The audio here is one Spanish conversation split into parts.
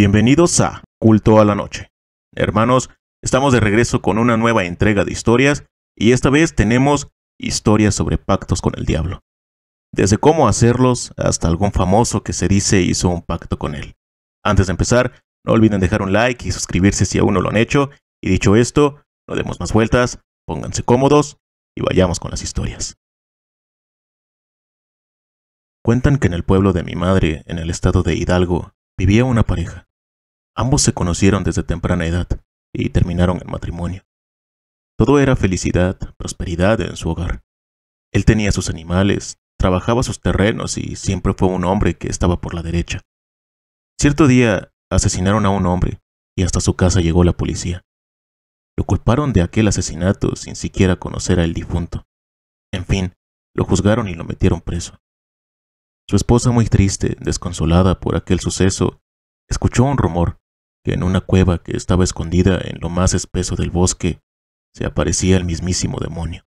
Bienvenidos a Culto a la Noche. Hermanos, estamos de regreso con una nueva entrega de historias y esta vez tenemos historias sobre pactos con el diablo. Desde cómo hacerlos hasta algún famoso que se dice hizo un pacto con él. Antes de empezar, no olviden dejar un like y suscribirse si aún no lo han hecho. Y dicho esto, no demos más vueltas, pónganse cómodos y vayamos con las historias. Cuentan que en el pueblo de mi madre, en el estado de Hidalgo, vivía una pareja. Ambos se conocieron desde temprana edad y terminaron el matrimonio. Todo era felicidad, prosperidad en su hogar. Él tenía sus animales, trabajaba sus terrenos y siempre fue un hombre que estaba por la derecha. Cierto día asesinaron a un hombre y hasta su casa llegó la policía. Lo culparon de aquel asesinato sin siquiera conocer al difunto. En fin, lo juzgaron y lo metieron preso. Su esposa muy triste, desconsolada por aquel suceso, escuchó un rumor en una cueva que estaba escondida en lo más espeso del bosque se aparecía el mismísimo demonio.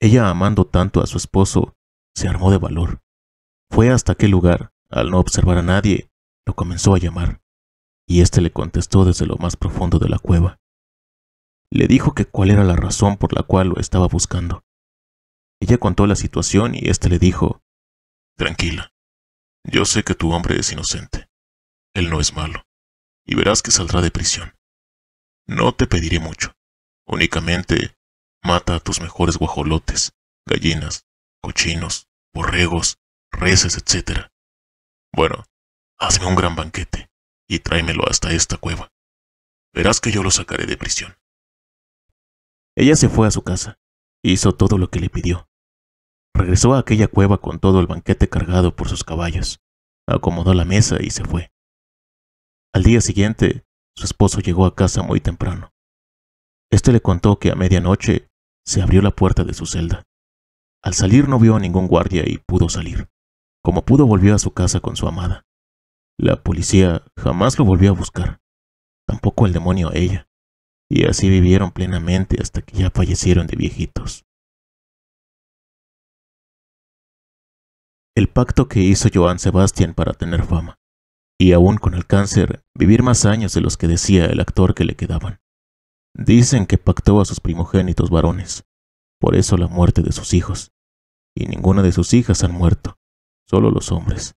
Ella, amando tanto a su esposo, se armó de valor. Fue hasta aquel lugar, al no observar a nadie, lo comenzó a llamar, y éste le contestó desde lo más profundo de la cueva. Le dijo que cuál era la razón por la cual lo estaba buscando. Ella contó la situación y éste le dijo, Tranquila, yo sé que tu hombre es inocente. Él no es malo y verás que saldrá de prisión. No te pediré mucho. Únicamente mata a tus mejores guajolotes, gallinas, cochinos, borregos, reses, etc. Bueno, hazme un gran banquete y tráemelo hasta esta cueva. Verás que yo lo sacaré de prisión. Ella se fue a su casa. Hizo todo lo que le pidió. Regresó a aquella cueva con todo el banquete cargado por sus caballos. Acomodó la mesa y se fue. Al día siguiente, su esposo llegó a casa muy temprano. Este le contó que a medianoche se abrió la puerta de su celda. Al salir no vio a ningún guardia y pudo salir. Como pudo volvió a su casa con su amada. La policía jamás lo volvió a buscar, tampoco el demonio a ella, y así vivieron plenamente hasta que ya fallecieron de viejitos. El pacto que hizo Joan Sebastián para tener fama y aún con el cáncer, vivir más años de los que decía el actor que le quedaban. Dicen que pactó a sus primogénitos varones, por eso la muerte de sus hijos. Y ninguna de sus hijas han muerto, solo los hombres.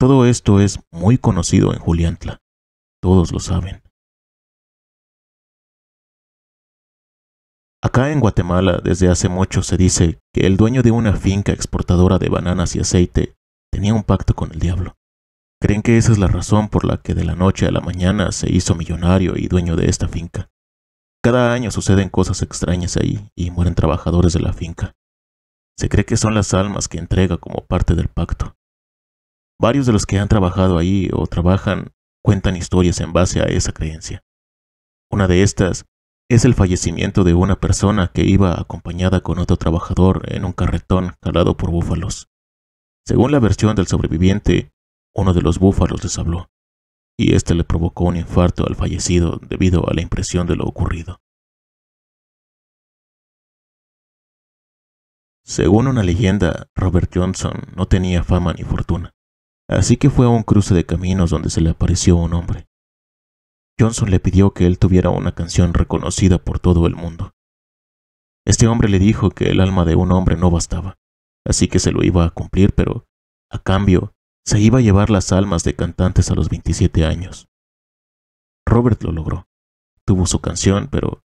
Todo esto es muy conocido en Juliantla. Todos lo saben. Acá en Guatemala desde hace mucho se dice que el dueño de una finca exportadora de bananas y aceite tenía un pacto con el diablo. Creen que esa es la razón por la que de la noche a la mañana se hizo millonario y dueño de esta finca. Cada año suceden cosas extrañas ahí y mueren trabajadores de la finca. Se cree que son las almas que entrega como parte del pacto. Varios de los que han trabajado ahí o trabajan cuentan historias en base a esa creencia. Una de estas es el fallecimiento de una persona que iba acompañada con otro trabajador en un carretón calado por búfalos. Según la versión del sobreviviente, uno de los búfalos les habló, y este le provocó un infarto al fallecido debido a la impresión de lo ocurrido. Según una leyenda, Robert Johnson no tenía fama ni fortuna, así que fue a un cruce de caminos donde se le apareció un hombre. Johnson le pidió que él tuviera una canción reconocida por todo el mundo. Este hombre le dijo que el alma de un hombre no bastaba, así que se lo iba a cumplir, pero a cambio se iba a llevar las almas de cantantes a los 27 años. Robert lo logró. Tuvo su canción, pero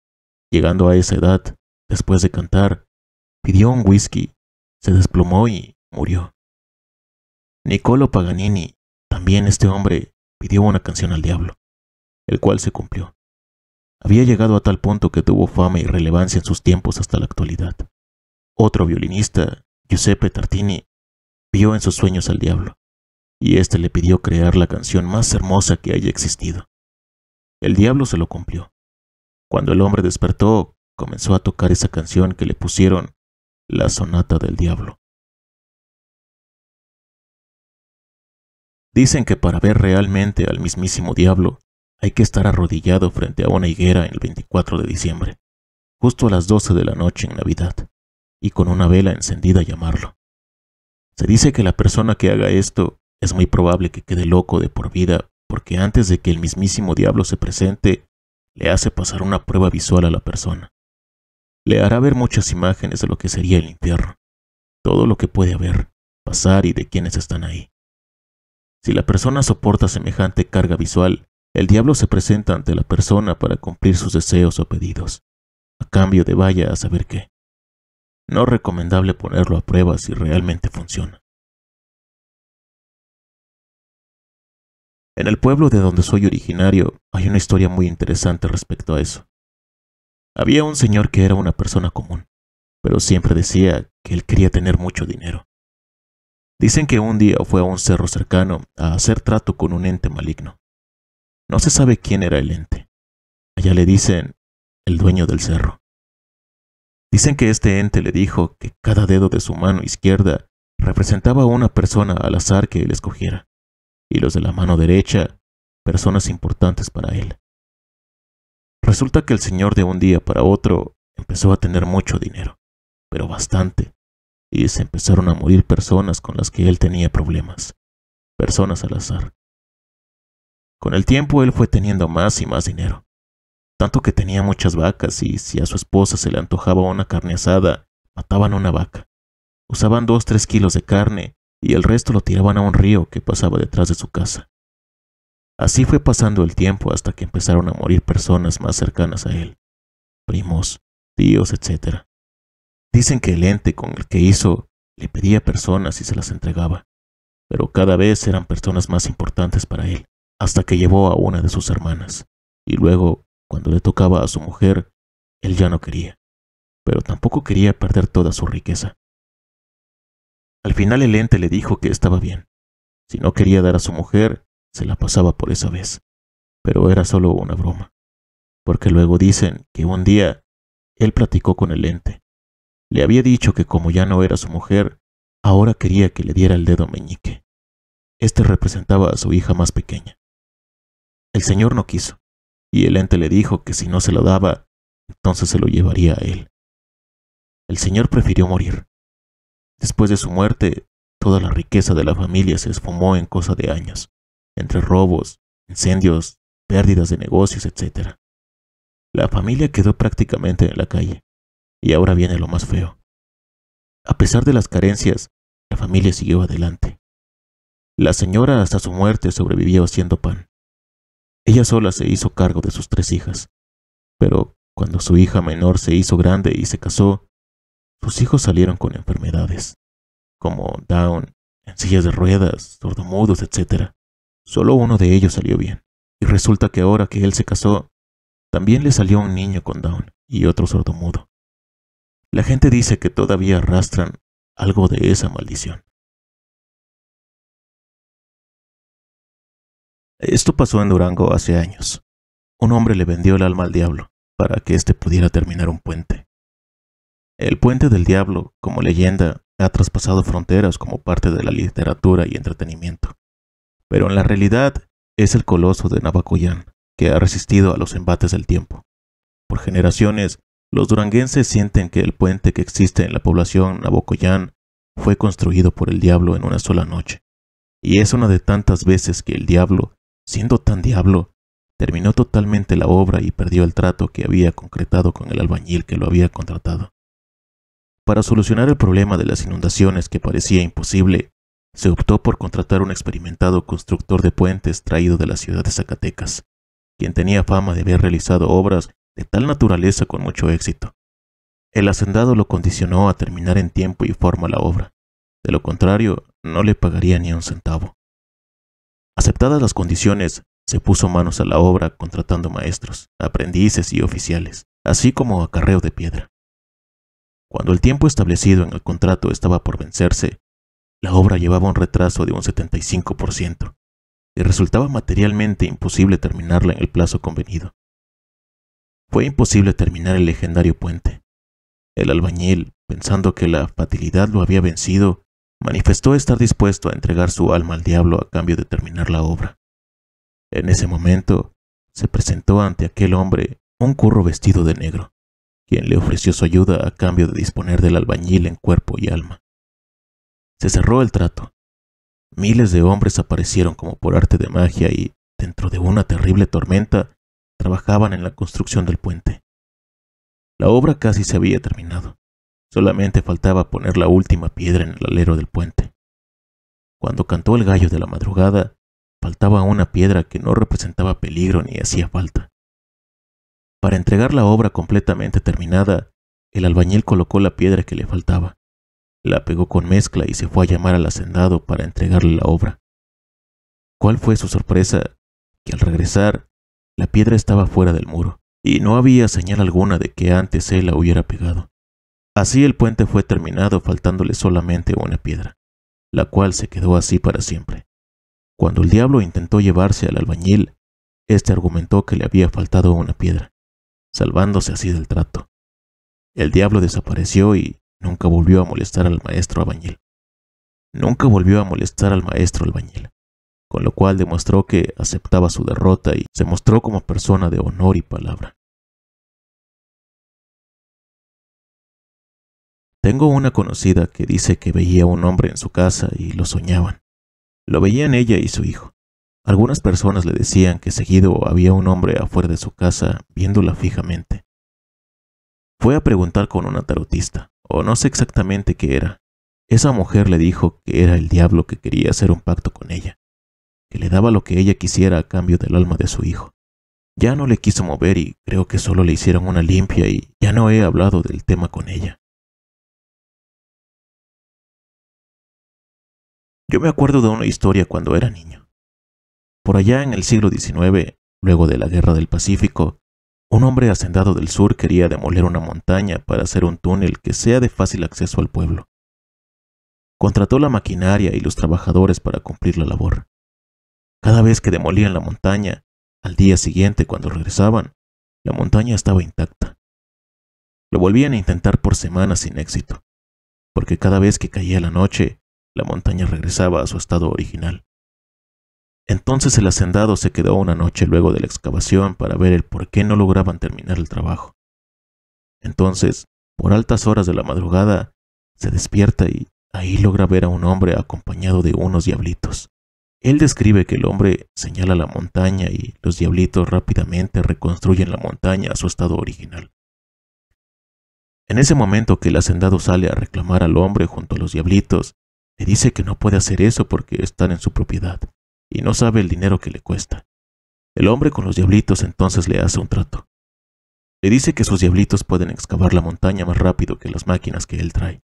llegando a esa edad, después de cantar, pidió un whisky, se desplomó y murió. Niccolo Paganini, también este hombre, pidió una canción al diablo, el cual se cumplió. Había llegado a tal punto que tuvo fama y relevancia en sus tiempos hasta la actualidad. Otro violinista, Giuseppe Tartini, vio en sus sueños al diablo y éste le pidió crear la canción más hermosa que haya existido. El diablo se lo cumplió. Cuando el hombre despertó, comenzó a tocar esa canción que le pusieron la sonata del diablo. Dicen que para ver realmente al mismísimo diablo hay que estar arrodillado frente a una higuera el 24 de diciembre, justo a las 12 de la noche en Navidad, y con una vela encendida llamarlo. Se dice que la persona que haga esto es muy probable que quede loco de por vida, porque antes de que el mismísimo diablo se presente, le hace pasar una prueba visual a la persona. Le hará ver muchas imágenes de lo que sería el infierno, todo lo que puede haber, pasar y de quienes están ahí. Si la persona soporta semejante carga visual, el diablo se presenta ante la persona para cumplir sus deseos o pedidos, a cambio de vaya a saber qué. No recomendable ponerlo a prueba si realmente funciona. En el pueblo de donde soy originario hay una historia muy interesante respecto a eso. Había un señor que era una persona común, pero siempre decía que él quería tener mucho dinero. Dicen que un día fue a un cerro cercano a hacer trato con un ente maligno. No se sabe quién era el ente. Allá le dicen el dueño del cerro. Dicen que este ente le dijo que cada dedo de su mano izquierda representaba a una persona al azar que él escogiera y los de la mano derecha, personas importantes para él. Resulta que el señor de un día para otro empezó a tener mucho dinero, pero bastante, y se empezaron a morir personas con las que él tenía problemas, personas al azar. Con el tiempo él fue teniendo más y más dinero, tanto que tenía muchas vacas y si a su esposa se le antojaba una carne asada, mataban una vaca. Usaban dos, tres kilos de carne y el resto lo tiraban a un río que pasaba detrás de su casa. Así fue pasando el tiempo hasta que empezaron a morir personas más cercanas a él, primos, tíos, etc. Dicen que el ente con el que hizo le pedía personas y se las entregaba, pero cada vez eran personas más importantes para él, hasta que llevó a una de sus hermanas, y luego, cuando le tocaba a su mujer, él ya no quería, pero tampoco quería perder toda su riqueza. Al final el ente le dijo que estaba bien. Si no quería dar a su mujer, se la pasaba por esa vez. Pero era solo una broma. Porque luego dicen que un día él platicó con el ente. Le había dicho que como ya no era su mujer, ahora quería que le diera el dedo meñique. Este representaba a su hija más pequeña. El señor no quiso, y el ente le dijo que si no se lo daba, entonces se lo llevaría a él. El señor prefirió morir, Después de su muerte, toda la riqueza de la familia se esfumó en cosa de años, entre robos, incendios, pérdidas de negocios, etc. La familia quedó prácticamente en la calle, y ahora viene lo más feo. A pesar de las carencias, la familia siguió adelante. La señora hasta su muerte sobrevivió haciendo pan. Ella sola se hizo cargo de sus tres hijas, pero cuando su hija menor se hizo grande y se casó, sus hijos salieron con enfermedades, como Down, en sillas de ruedas, sordomudos, etc. Solo uno de ellos salió bien. Y resulta que ahora que él se casó, también le salió un niño con Down y otro sordomudo. La gente dice que todavía arrastran algo de esa maldición. Esto pasó en Durango hace años. Un hombre le vendió el alma al diablo para que éste pudiera terminar un puente. El puente del diablo, como leyenda, ha traspasado fronteras como parte de la literatura y entretenimiento. Pero en la realidad es el coloso de Navacoyán, que ha resistido a los embates del tiempo. Por generaciones, los duranguenses sienten que el puente que existe en la población Nabocoyán fue construido por el diablo en una sola noche. Y es una de tantas veces que el diablo, siendo tan diablo, terminó totalmente la obra y perdió el trato que había concretado con el albañil que lo había contratado. Para solucionar el problema de las inundaciones que parecía imposible, se optó por contratar un experimentado constructor de puentes traído de la ciudad de Zacatecas, quien tenía fama de haber realizado obras de tal naturaleza con mucho éxito. El hacendado lo condicionó a terminar en tiempo y forma la obra, de lo contrario no le pagaría ni un centavo. Aceptadas las condiciones, se puso manos a la obra contratando maestros, aprendices y oficiales, así como acarreo de piedra. Cuando el tiempo establecido en el contrato estaba por vencerse, la obra llevaba un retraso de un 75% y resultaba materialmente imposible terminarla en el plazo convenido. Fue imposible terminar el legendario puente. El albañil, pensando que la fatalidad lo había vencido, manifestó estar dispuesto a entregar su alma al diablo a cambio de terminar la obra. En ese momento, se presentó ante aquel hombre un curro vestido de negro, quien le ofreció su ayuda a cambio de disponer del albañil en cuerpo y alma. Se cerró el trato. Miles de hombres aparecieron como por arte de magia y, dentro de una terrible tormenta, trabajaban en la construcción del puente. La obra casi se había terminado. Solamente faltaba poner la última piedra en el alero del puente. Cuando cantó el gallo de la madrugada, faltaba una piedra que no representaba peligro ni hacía falta. Para entregar la obra completamente terminada, el albañil colocó la piedra que le faltaba, la pegó con mezcla y se fue a llamar al hacendado para entregarle la obra. ¿Cuál fue su sorpresa? Que al regresar, la piedra estaba fuera del muro, y no había señal alguna de que antes él la hubiera pegado. Así el puente fue terminado faltándole solamente una piedra, la cual se quedó así para siempre. Cuando el diablo intentó llevarse al albañil, éste argumentó que le había faltado una piedra, salvándose así del trato. El diablo desapareció y nunca volvió a molestar al maestro albañil. Nunca volvió a molestar al maestro albañil, con lo cual demostró que aceptaba su derrota y se mostró como persona de honor y palabra. Tengo una conocida que dice que veía a un hombre en su casa y lo soñaban. Lo veían ella y su hijo. Algunas personas le decían que seguido había un hombre afuera de su casa viéndola fijamente. Fue a preguntar con una tarotista, o no sé exactamente qué era. Esa mujer le dijo que era el diablo que quería hacer un pacto con ella, que le daba lo que ella quisiera a cambio del alma de su hijo. Ya no le quiso mover y creo que solo le hicieron una limpia y ya no he hablado del tema con ella. Yo me acuerdo de una historia cuando era niño. Por allá en el siglo XIX, luego de la Guerra del Pacífico, un hombre hacendado del sur quería demoler una montaña para hacer un túnel que sea de fácil acceso al pueblo. Contrató la maquinaria y los trabajadores para cumplir la labor. Cada vez que demolían la montaña, al día siguiente cuando regresaban, la montaña estaba intacta. Lo volvían a intentar por semanas sin éxito, porque cada vez que caía la noche, la montaña regresaba a su estado original. Entonces el hacendado se quedó una noche luego de la excavación para ver el por qué no lograban terminar el trabajo. Entonces, por altas horas de la madrugada, se despierta y ahí logra ver a un hombre acompañado de unos diablitos. Él describe que el hombre señala la montaña y los diablitos rápidamente reconstruyen la montaña a su estado original. En ese momento que el hacendado sale a reclamar al hombre junto a los diablitos, le dice que no puede hacer eso porque están en su propiedad y no sabe el dinero que le cuesta. El hombre con los diablitos entonces le hace un trato. Le dice que sus diablitos pueden excavar la montaña más rápido que las máquinas que él trae,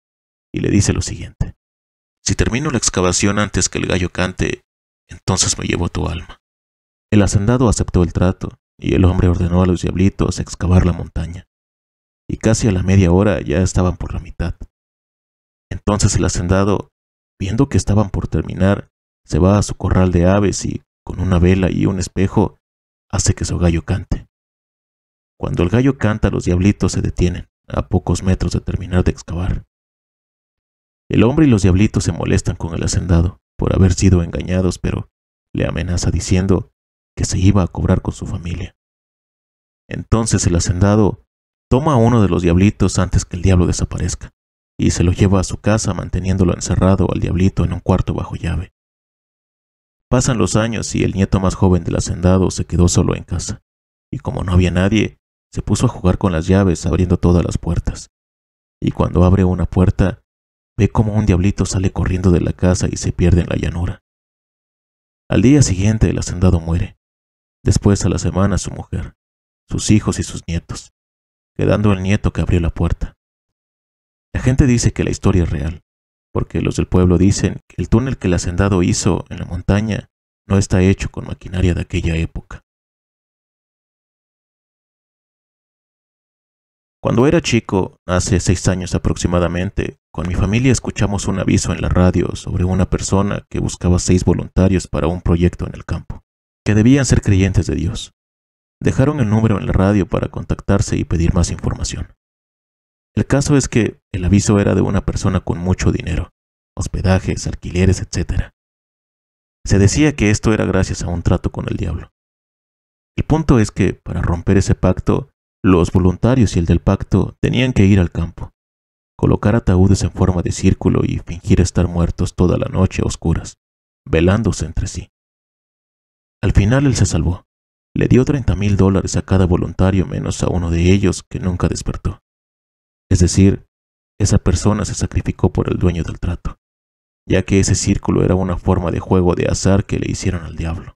y le dice lo siguiente. Si termino la excavación antes que el gallo cante, entonces me llevo tu alma. El hacendado aceptó el trato, y el hombre ordenó a los diablitos excavar la montaña. Y casi a la media hora ya estaban por la mitad. Entonces el hacendado, viendo que estaban por terminar, se va a su corral de aves y, con una vela y un espejo, hace que su gallo cante. Cuando el gallo canta, los diablitos se detienen, a pocos metros de terminar de excavar. El hombre y los diablitos se molestan con el hacendado por haber sido engañados, pero le amenaza diciendo que se iba a cobrar con su familia. Entonces el hacendado toma a uno de los diablitos antes que el diablo desaparezca, y se lo lleva a su casa manteniéndolo encerrado al diablito en un cuarto bajo llave. Pasan los años y el nieto más joven del hacendado se quedó solo en casa, y como no había nadie, se puso a jugar con las llaves abriendo todas las puertas. Y cuando abre una puerta, ve como un diablito sale corriendo de la casa y se pierde en la llanura. Al día siguiente el hacendado muere, después a la semana su mujer, sus hijos y sus nietos, quedando el nieto que abrió la puerta. La gente dice que la historia es real, porque los del pueblo dicen que el túnel que el hacendado hizo en la montaña no está hecho con maquinaria de aquella época. Cuando era chico, hace seis años aproximadamente, con mi familia escuchamos un aviso en la radio sobre una persona que buscaba seis voluntarios para un proyecto en el campo, que debían ser creyentes de Dios. Dejaron el número en la radio para contactarse y pedir más información. El caso es que el aviso era de una persona con mucho dinero, hospedajes, alquileres, etc. Se decía que esto era gracias a un trato con el diablo. El punto es que, para romper ese pacto, los voluntarios y el del pacto tenían que ir al campo, colocar ataúdes en forma de círculo y fingir estar muertos toda la noche a oscuras, velándose entre sí. Al final él se salvó. Le dio 30 mil dólares a cada voluntario menos a uno de ellos que nunca despertó. Es decir, esa persona se sacrificó por el dueño del trato, ya que ese círculo era una forma de juego de azar que le hicieron al diablo.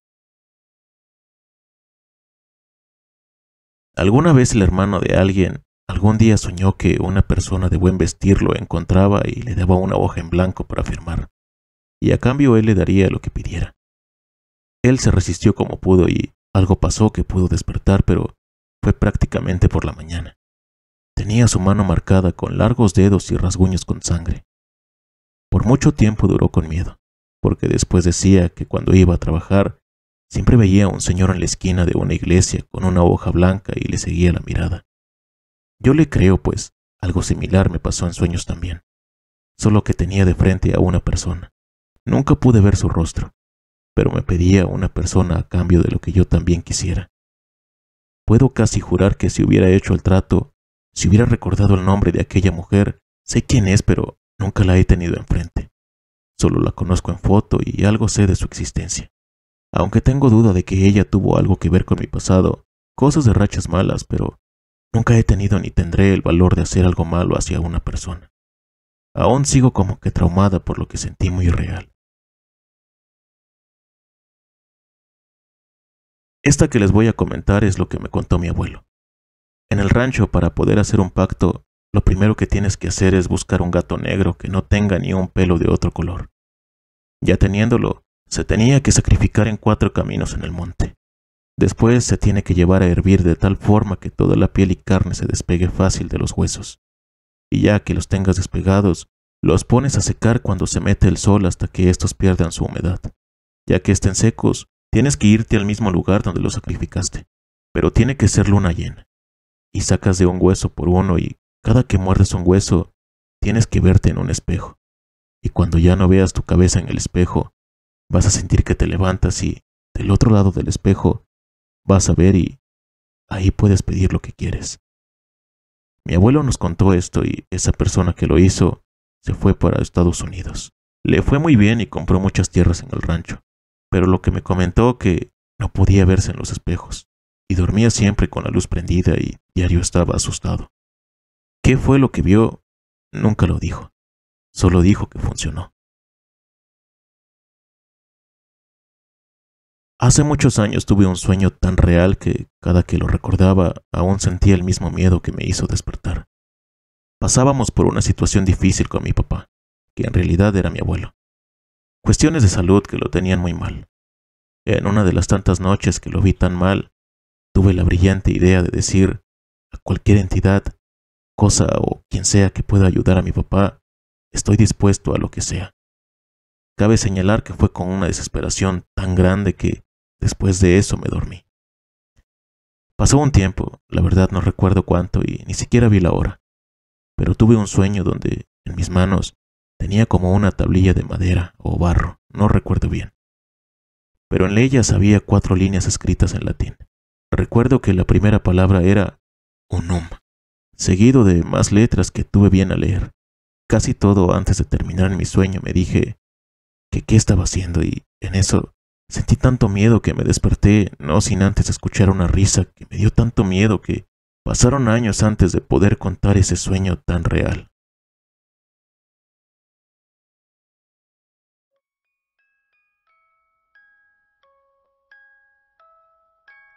¿Alguna vez el hermano de alguien algún día soñó que una persona de buen vestir lo encontraba y le daba una hoja en blanco para firmar, y a cambio él le daría lo que pidiera? Él se resistió como pudo y algo pasó que pudo despertar, pero fue prácticamente por la mañana. Tenía su mano marcada con largos dedos y rasguños con sangre. Por mucho tiempo duró con miedo, porque después decía que cuando iba a trabajar siempre veía a un señor en la esquina de una iglesia con una hoja blanca y le seguía la mirada. Yo le creo, pues, algo similar me pasó en sueños también, solo que tenía de frente a una persona. Nunca pude ver su rostro, pero me pedía una persona a cambio de lo que yo también quisiera. Puedo casi jurar que si hubiera hecho el trato, si hubiera recordado el nombre de aquella mujer, sé quién es, pero nunca la he tenido enfrente. Solo la conozco en foto y algo sé de su existencia. Aunque tengo duda de que ella tuvo algo que ver con mi pasado, cosas de rachas malas, pero nunca he tenido ni tendré el valor de hacer algo malo hacia una persona. Aún sigo como que traumada por lo que sentí muy real. Esta que les voy a comentar es lo que me contó mi abuelo. En el rancho, para poder hacer un pacto, lo primero que tienes que hacer es buscar un gato negro que no tenga ni un pelo de otro color. Ya teniéndolo, se tenía que sacrificar en cuatro caminos en el monte. Después se tiene que llevar a hervir de tal forma que toda la piel y carne se despegue fácil de los huesos. Y ya que los tengas despegados, los pones a secar cuando se mete el sol hasta que estos pierdan su humedad. Ya que estén secos, tienes que irte al mismo lugar donde los sacrificaste, pero tiene que ser luna llena y sacas de un hueso por uno y cada que muerdes un hueso tienes que verte en un espejo. Y cuando ya no veas tu cabeza en el espejo, vas a sentir que te levantas y del otro lado del espejo vas a ver y ahí puedes pedir lo que quieres. Mi abuelo nos contó esto y esa persona que lo hizo se fue para Estados Unidos. Le fue muy bien y compró muchas tierras en el rancho, pero lo que me comentó que no podía verse en los espejos y dormía siempre con la luz prendida y diario estaba asustado. ¿Qué fue lo que vio? Nunca lo dijo, solo dijo que funcionó. Hace muchos años tuve un sueño tan real que cada que lo recordaba aún sentía el mismo miedo que me hizo despertar. Pasábamos por una situación difícil con mi papá, que en realidad era mi abuelo. Cuestiones de salud que lo tenían muy mal. En una de las tantas noches que lo vi tan mal, tuve la brillante idea de decir a cualquier entidad, cosa o quien sea que pueda ayudar a mi papá, estoy dispuesto a lo que sea. Cabe señalar que fue con una desesperación tan grande que después de eso me dormí. Pasó un tiempo, la verdad no recuerdo cuánto y ni siquiera vi la hora, pero tuve un sueño donde en mis manos tenía como una tablilla de madera o barro, no recuerdo bien. Pero en ella había cuatro líneas escritas en latín. Recuerdo que la primera palabra era unum, seguido de más letras que tuve bien a leer. Casi todo antes de terminar mi sueño me dije que qué estaba haciendo y en eso sentí tanto miedo que me desperté, no sin antes escuchar una risa que me dio tanto miedo que pasaron años antes de poder contar ese sueño tan real.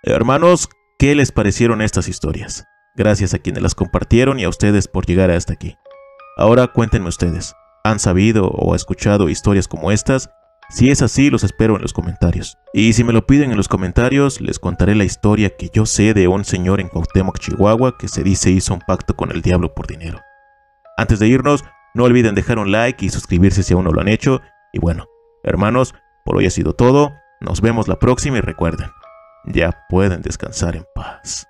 Eh, hermanos, ¿qué les parecieron estas historias? Gracias a quienes las compartieron y a ustedes por llegar hasta aquí. Ahora cuéntenme ustedes, ¿han sabido o escuchado historias como estas? Si es así, los espero en los comentarios. Y si me lo piden en los comentarios, les contaré la historia que yo sé de un señor en Cuauhtémoc, Chihuahua, que se dice hizo un pacto con el diablo por dinero. Antes de irnos, no olviden dejar un like y suscribirse si aún no lo han hecho. Y bueno, hermanos, por hoy ha sido todo. Nos vemos la próxima y recuerden, ya pueden descansar en paz.